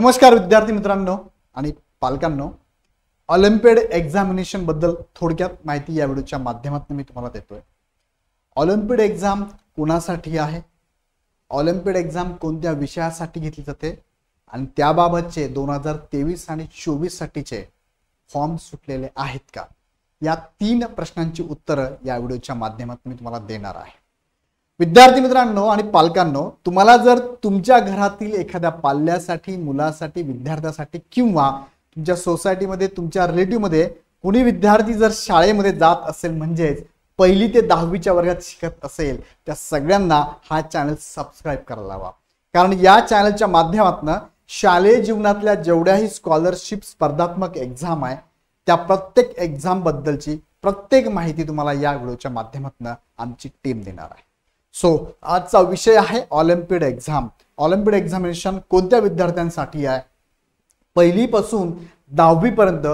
नमस्कार विद्यार्थी मित्रांनो आणि पालकांनो ऑलिम्पिड बद्दल थोडक्यात माहिती या व्हिडिओच्या माध्यमातून मी तुम्हाला देतोय ऑलिम्पिड एक्झाम कुणासाठी आहे ऑलिम्पिड एक्झाम कोणत्या विषयासाठी घेतली जाते आणि त्याबाबतचे दोन हजार तेवीस आणि साठीचे फॉर्म सुटलेले आहेत का या तीन प्रश्नांची उत्तरं या व्हिडिओच्या माध्यमातून मी तुम्हाला देणार आहे विद्यार्थी मित्रांनो आणि पालकांनो तुम्हाला जर तुमच्या घरातील एखाद्या पाल्यासाठी मुलासाठी विद्यार्थ्यासाठी किंवा तुमच्या सोसायटीमध्ये तुमच्या रिलेटिव्हमध्ये कुणी विद्यार्थी जर शाळेमध्ये जात असेल म्हणजेच पहिली ते दहावीच्या वर्गात शिकत असेल त्या सगळ्यांना हा चॅनल सबस्क्राईब करायला हवा कारण या चॅनलच्या माध्यमातून शालेय जीवनातल्या जेवढ्याही स्कॉलरशिप स्पर्धात्मक एक्झाम आहे त्या प्रत्येक एक्झाम बद्दलची प्रत्येक माहिती तुम्हाला या व्हिडिओच्या माध्यमातून आमची टीम देणार आहे सो आजचा विषय आहे ऑलिम्पिड एक्झाम ऑलिम्पिड एक्झामिनेशन कोणत्या विद्यार्थ्यांसाठी आहे पहिलीपासून दहावीपर्यंत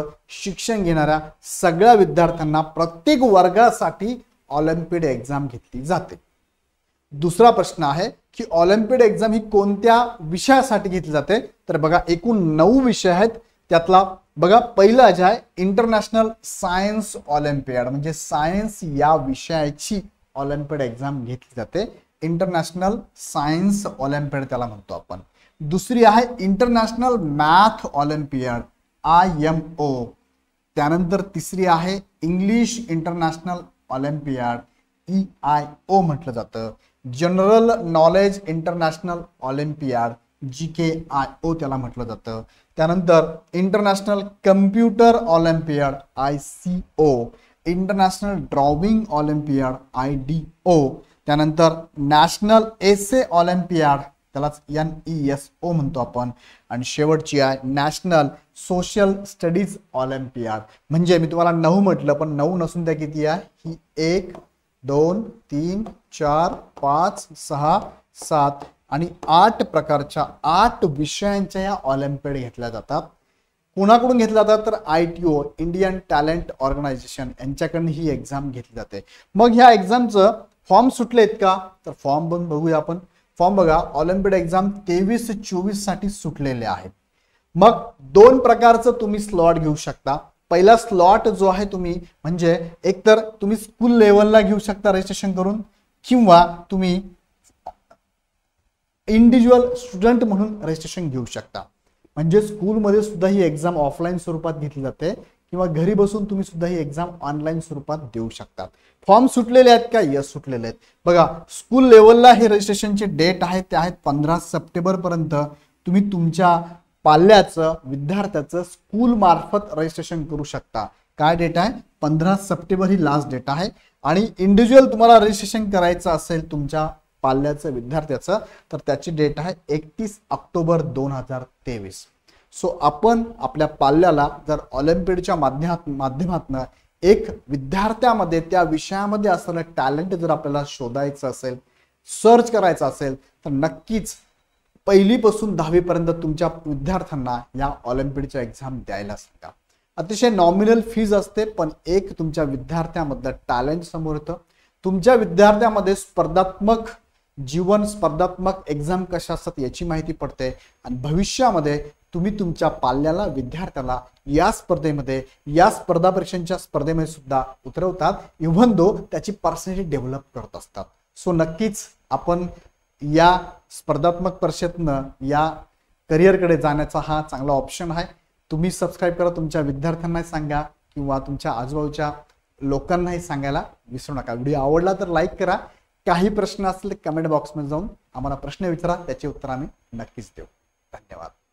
शिक्षण घेणाऱ्या सगळ्या विद्यार्थ्यांना प्रत्येक वर्गासाठी ऑलिम्पिड एक्झाम घेतली जाते दुसरा प्रश्न आहे की ऑलिम्पिड एक्झाम ही कोणत्या विषयासाठी घेतली जाते तर बघा एकूण नऊ विषय आहेत त्यातला बघा पहिला जे आहे इंटरनॅशनल सायन्स ऑलिम्पियड म्हणजे सायन्स या विषयाची ऑलिम्पिड एक्झाम घेतली जाते इंटरनॅशनल सायन्स ऑलिम्पियड त्याला म्हणतो आपण दुसरी आहे international math olympiad I M O त्यानंतर तिसरी आहे English international olympiad E I O म्हटलं जातं general knowledge international olympiad G K I O त्याला म्हटलं जातं त्यानंतर international computer olympiad I C O international drawing olympiad I D O त्यानंतर नॅशनल एसे ऑलिम्पियाड त्यालाच एन ई एस ओ म्हणतो आपण आणि शेवटची आहे नॅशनल सोशल स्टडीज ऑलिम्पियाड म्हणजे मी तुम्हाला नऊ म्हटलं पण नऊ नसून त्या किती आहे ही एक दोन तीन चार पाच सहा सात आणि आठ प्रकारच्या आठ विषयांच्या या ऑलिम्पियाड घेतल्या जातात कोणाकडून घेतलं जातात तर I T O Indian talent organization यांच्याकडनं ही एक्झाम घेतली जाते मग ह्या एक्झामचं फॉर्म आहेत का तर फॉर्म बन बघूया आपण फॉर्म बघा ऑलिम्पिक एक्झाम तेवीस चोवीस साठी सुटलेले आहेत मग दोन प्रकारचं तुम्ही स्लॉट घेऊ शकता पहिला स्लॉट जो आहे तुम्ही म्हणजे एकतर तुम्ही स्कूल लेवलला घेऊ शकता रजिस्ट्रेशन करून किंवा तुम्ही इंडिव्हिज्युअल स्टुडंट म्हणून रजिस्ट्रेशन घेऊ शकता म्हणजे स्कूलमध्ये सुद्धा ही एक्झाम ऑफलाईन स्वरूपात घेतली जाते किंवा घरी बसून तुम्ही सुद्धा ही एक्झाम ऑनलाईन स्वरूपात देऊ शकतात फॉर्म सुटलेले आहेत का यस सुटलेले आहेत बघा स्कूल लेवलला हे रजिस्ट्रेशनचे डेट आहे ते आहेत पंधरा पर्यंत तुम्ही तुमच्या पाल्याचं विद्यार्थ्याचं स्कूल मार्फत रजिस्ट्रेशन करू शकता काय डेट आहे पंधरा सप्टेंबर ही लास्ट डेट आहे आणि इंडिव्हिज्युअल तुम्हाला रजिस्ट्रेशन करायचं असेल तुमच्या पाल्याचं विद्यार्थ्याचं तर त्याची डेट आहे एकतीस ऑक्टोबर दोन हजार तेवीस सो आपण आपल्या पाल्याला जर ऑलिम्पिडच्या माध्यमात माध्यमातून एक विद्यार्थ्यामध्ये त्या विषयामध्ये असणारं टॅलेंट जर आपल्याला शोधायचं असेल सर्च करायचं असेल तर नक्कीच पहिलीपासून दहावीपर्यंत तुमच्या विद्यार्थ्यांना या ऑलिम्पिडच्या एक्झाम द्यायला सांगा अतिशय नॉमिनल फीज असते पण एक तुमच्या विद्यार्थ्यामधलं टॅलेंट समोर येतं तुमच्या विद्यार्थ्यामध्ये स्पर्धात्मक जीवन स्पर्धात्मक एक्झाम कशा असतात याची माहिती पडते आणि भविष्यामध्ये तुम्ही तुमच्या पाल्याला विद्यार्थ्याला या स्पर्धेमध्ये या स्पर्धा परीक्षांच्या स्पर्धेमध्ये सुद्धा उतरवतात इव्हन दो त्याची पर्सनॅलिटी डेव्हलप करत असतात सो नक्कीच आपण या स्पर्धात्मक परीक्षेतनं या करिअरकडे जाण्याचा हा चांगला ऑप्शन आहे तुम्ही सबस्क्राईब करा तुमच्या विद्यार्थ्यांनाही सांगा किंवा तुमच्या आजूबाजूच्या लोकांनाही सांगायला विसरू नका व्हिडिओ आवडला तर लाईक करा काही प्रश्न असले कमेंट बॉक्समध्ये जाऊन आम्हाला प्रश्न विचारा त्याची उत्तर आम्ही नक्कीच देऊ धन्यवाद